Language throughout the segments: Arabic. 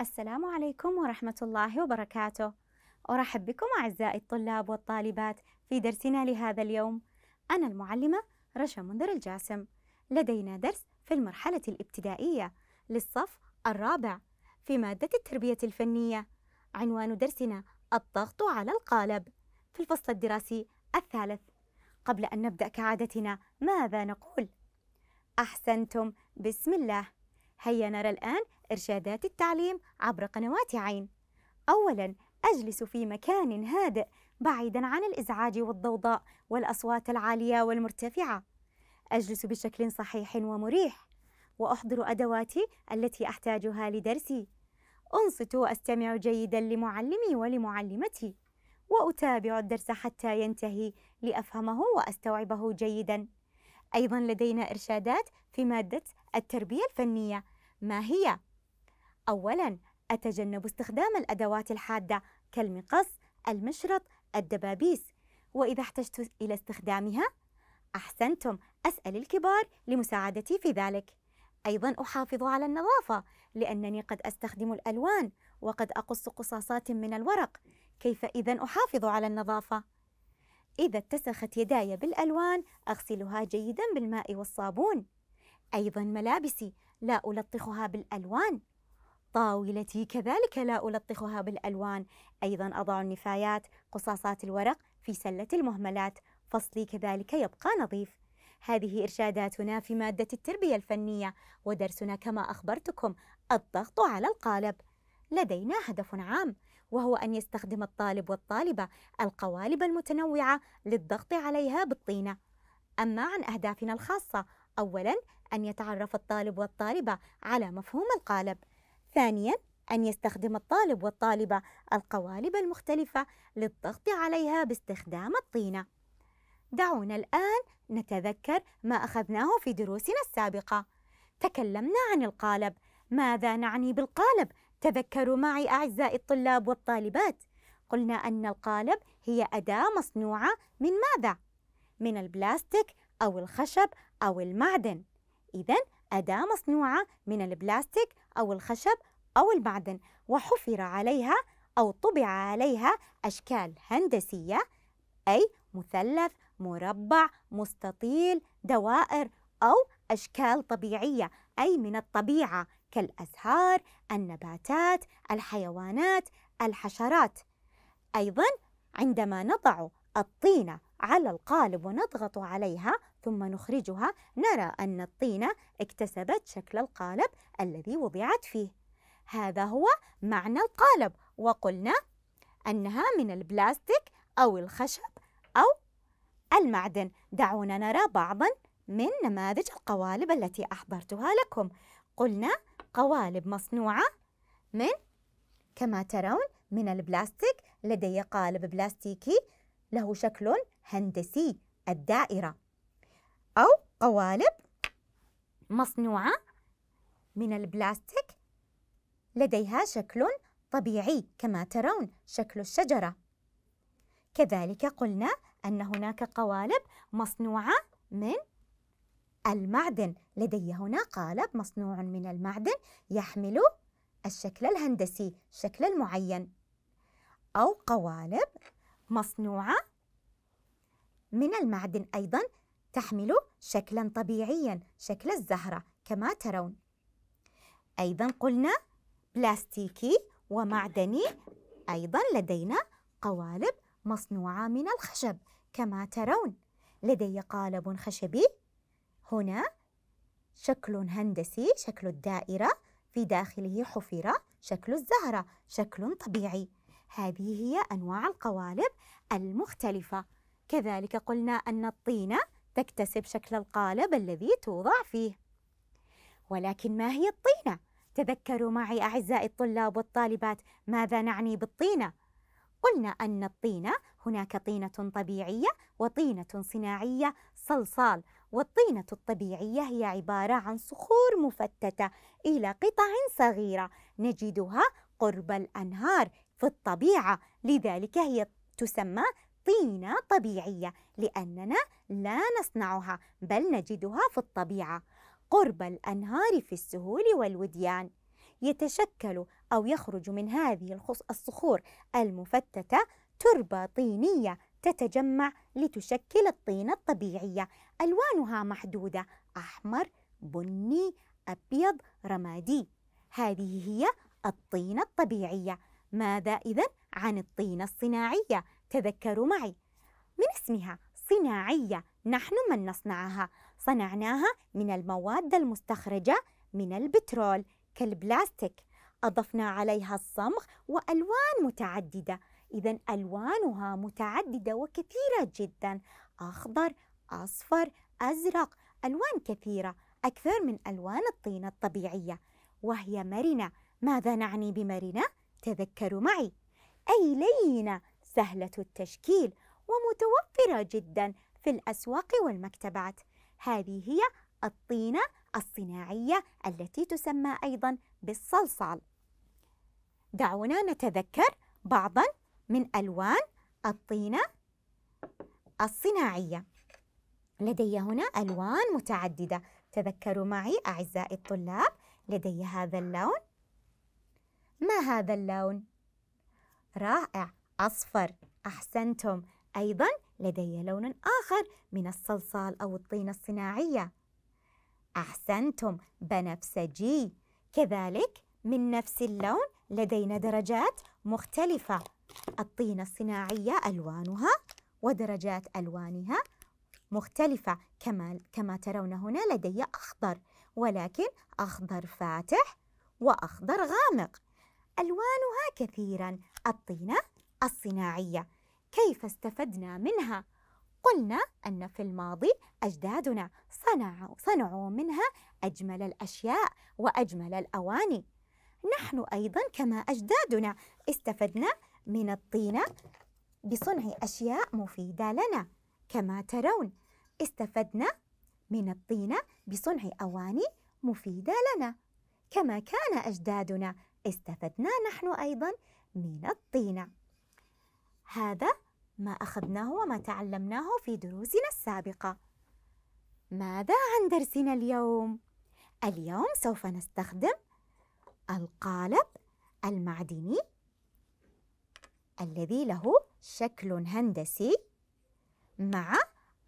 السلام عليكم ورحمة الله وبركاته أرحب بكم أعزائي الطلاب والطالبات في درسنا لهذا اليوم أنا المعلمة رشا منذر الجاسم لدينا درس في المرحلة الابتدائية للصف الرابع في مادة التربية الفنية عنوان درسنا الضغط على القالب في الفصل الدراسي الثالث قبل أن نبدأ كعادتنا ماذا نقول؟ أحسنتم بسم الله هيا نرى الآن إرشادات التعليم عبر قنوات عين. أولاً أجلس في مكان هادئ بعيداً عن الإزعاج والضوضاء والأصوات العالية والمرتفعة. أجلس بشكل صحيح ومريح، وأحضر أدواتي التي أحتاجها لدرسي. أنصت وأستمع جيداً لمعلمي ولمعلمتي، وأتابع الدرس حتى ينتهي لأفهمه وأستوعبه جيداً. أيضا لدينا إرشادات في مادة التربية الفنية ما هي؟ أولا أتجنب استخدام الأدوات الحادة كالمقص، المشرط، الدبابيس وإذا احتجت إلى استخدامها أحسنتم أسأل الكبار لمساعدتي في ذلك أيضا أحافظ على النظافة لأنني قد أستخدم الألوان وقد أقص قصاصات من الورق كيف إذا أحافظ على النظافة؟ إذا اتسخت يداي بالألوان أغسلها جيدا بالماء والصابون أيضا ملابسي لا ألطخها بالألوان طاولتي كذلك لا ألطخها بالألوان أيضا أضع النفايات قصاصات الورق في سلة المهملات فصلي كذلك يبقى نظيف هذه إرشاداتنا في مادة التربية الفنية ودرسنا كما أخبرتكم الضغط على القالب لدينا هدف عام وهو أن يستخدم الطالب والطالبة القوالب المتنوعة للضغط عليها بالطينة. أما عن أهدافنا الخاصة، أولاً أن يتعرف الطالب والطالبة على مفهوم القالب. ثانياً أن يستخدم الطالب والطالبة القوالب المختلفة للضغط عليها باستخدام الطينة. دعونا الآن نتذكر ما أخذناه في دروسنا السابقة. تكلمنا عن القالب، ماذا نعني بالقالب؟ تذكروا معي أعزائي الطلاب والطالبات قلنا أن القالب هي أداة مصنوعة من ماذا؟ من البلاستيك أو الخشب أو المعدن إذا أداة مصنوعة من البلاستيك أو الخشب أو المعدن وحفر عليها أو طبع عليها أشكال هندسية أي مثلث، مربع، مستطيل، دوائر أو أشكال طبيعية أي من الطبيعة كالأزهار، النباتات، الحيوانات، الحشرات. أيضا عندما نضع الطينة على القالب ونضغط عليها ثم نخرجها نرى أن الطينة اكتسبت شكل القالب الذي وضعت فيه. هذا هو معنى القالب وقلنا أنها من البلاستيك أو الخشب أو المعدن. دعونا نرى بعضا من نماذج القوالب التي أحضرتها لكم. قلنا قوالب مصنوعة من كما ترون من البلاستيك لدي قالب بلاستيكي له شكل هندسي الدائرة أو قوالب مصنوعة من البلاستيك لديها شكل طبيعي كما ترون شكل الشجرة كذلك قلنا أن هناك قوالب مصنوعة من المعدن لدي هنا قالب مصنوع من المعدن يحمل الشكل الهندسي الشكل المعين أو قوالب مصنوعة من المعدن أيضا تحمل شكلا طبيعيا شكل الزهرة كما ترون أيضا قلنا بلاستيكي ومعدني أيضا لدينا قوالب مصنوعة من الخشب كما ترون لدي قالب خشبي هنا شكل هندسي شكل الدائرة في داخله حفرة شكل الزهرة شكل طبيعي هذه هي أنواع القوالب المختلفة كذلك قلنا أن الطينة تكتسب شكل القالب الذي توضع فيه ولكن ما هي الطينة؟ تذكروا معي أعزائي الطلاب والطالبات ماذا نعني بالطينة؟ قلنا أن الطينة هناك طينة طبيعية وطينة صناعية صلصال والطينة الطبيعية هي عبارة عن صخور مفتتة إلى قطع صغيرة نجدها قرب الأنهار في الطبيعة لذلك هي تسمى طينة طبيعية لأننا لا نصنعها بل نجدها في الطبيعة قرب الأنهار في السهول والوديان يتشكل أو يخرج من هذه الصخور المفتتة تربة طينية تتجمع لتشكل الطينة الطبيعية ألوانها محدودة أحمر بني أبيض رمادي هذه هي الطينة الطبيعية ماذا إذا عن الطينة الصناعية تذكروا معي من اسمها صناعية نحن من نصنعها صنعناها من المواد المستخرجة من البترول كالبلاستيك أضفنا عليها الصمغ وألوان متعددة إذا ألوانها متعددة وكثيرة جدا أخضر أصفر أزرق ألوان كثيرة أكثر من ألوان الطينة الطبيعية وهي مرنة ماذا نعني بمرنة؟ تذكروا معي أي لينة سهلة التشكيل ومتوفرة جدا في الأسواق والمكتبات هذه هي الطينة الصناعية التي تسمى أيضا بالصلصال دعونا نتذكر بعضا من ألوان الطينة الصناعية لدي هنا ألوان متعددة تذكروا معي أعزائي الطلاب لدي هذا اللون ما هذا اللون؟ رائع أصفر أحسنتم أيضا لدي لون آخر من الصلصال أو الطينة الصناعية أحسنتم بنفسجي كذلك من نفس اللون لدينا درجات مختلفة الطينة الصناعية ألوانها ودرجات ألوانها مختلفة كما, كما ترون هنا لدي أخضر ولكن أخضر فاتح وأخضر غامق ألوانها كثيرا الطينة الصناعية كيف استفدنا منها؟ قلنا أن في الماضي أجدادنا صنعوا, صنعوا منها أجمل الأشياء وأجمل الأواني نحن أيضا كما أجدادنا استفدنا من الطينة بصنع أشياء مفيدة لنا كما ترون استفدنا من الطينة بصنع أواني مفيدة لنا كما كان أجدادنا استفدنا نحن أيضا من الطينة هذا ما أخذناه وما تعلمناه في دروسنا السابقة ماذا عن درسنا اليوم؟ اليوم سوف نستخدم القالب المعدني الذي له شكل هندسي مع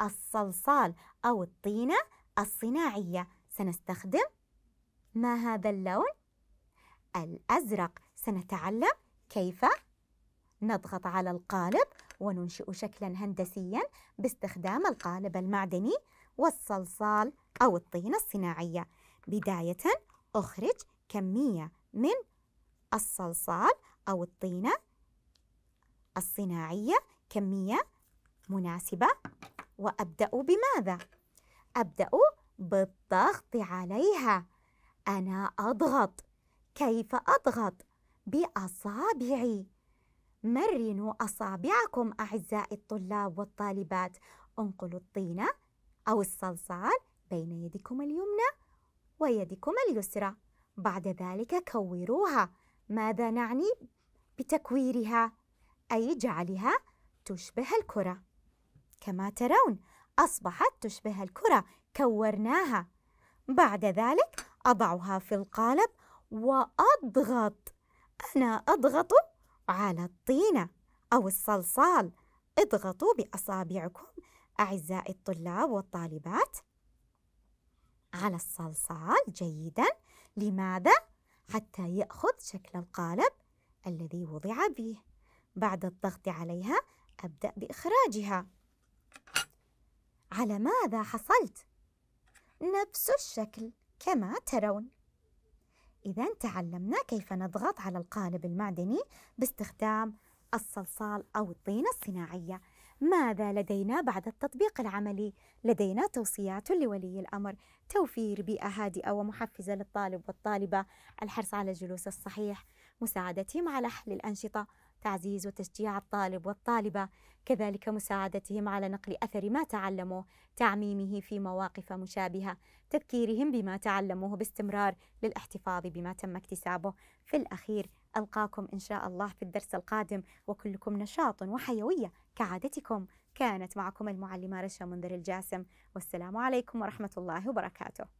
الصلصال أو الطينة الصناعية سنستخدم ما هذا اللون؟ الأزرق سنتعلم كيف نضغط على القالب وننشئ شكلا هندسيا باستخدام القالب المعدني والصلصال أو الطينة الصناعية بداية أخرج كمية من الصلصال أو الطينة الصناعية كمية مناسبة وأبدأ بماذا؟ أبدأ بالضغط عليها أنا أضغط كيف أضغط؟ بأصابعي مرنوا أصابعكم أعزائي الطلاب والطالبات انقلوا الطينة أو الصلصال بين يدكم اليمنى ويدكم اليسرى بعد ذلك كوروها ماذا نعني بتكويرها؟ أي جعلها تشبه الكرة كما ترون أصبحت تشبه الكرة كورناها بعد ذلك أضعها في القالب وأضغط أنا أضغط على الطينة أو الصلصال اضغطوا بأصابعكم أعزائي الطلاب والطالبات على الصلصال جيدا لماذا؟ حتى يأخذ شكل القالب الذي وضع فيه بعد الضغط عليها أبدأ بإخراجها على ماذا حصلت؟ نفس الشكل كما ترون إذا تعلمنا كيف نضغط على القالب المعدني باستخدام الصلصال أو الطينة الصناعية ماذا لدينا بعد التطبيق العملي؟ لدينا توصيات لولي الأمر توفير بيئة هادئة ومحفزة للطالب والطالبة الحرص على الجلوس الصحيح مساعدتهم على حل الأنشطة تعزيز وتشجيع الطالب والطالبة كذلك مساعدتهم على نقل أثر ما تعلموه تعميمه في مواقف مشابهة تذكيرهم بما تعلموه باستمرار للاحتفاظ بما تم اكتسابه في الأخير ألقاكم إن شاء الله في الدرس القادم وكلكم نشاط وحيوية كعادتكم كانت معكم المعلمة رشا منذر الجاسم والسلام عليكم ورحمة الله وبركاته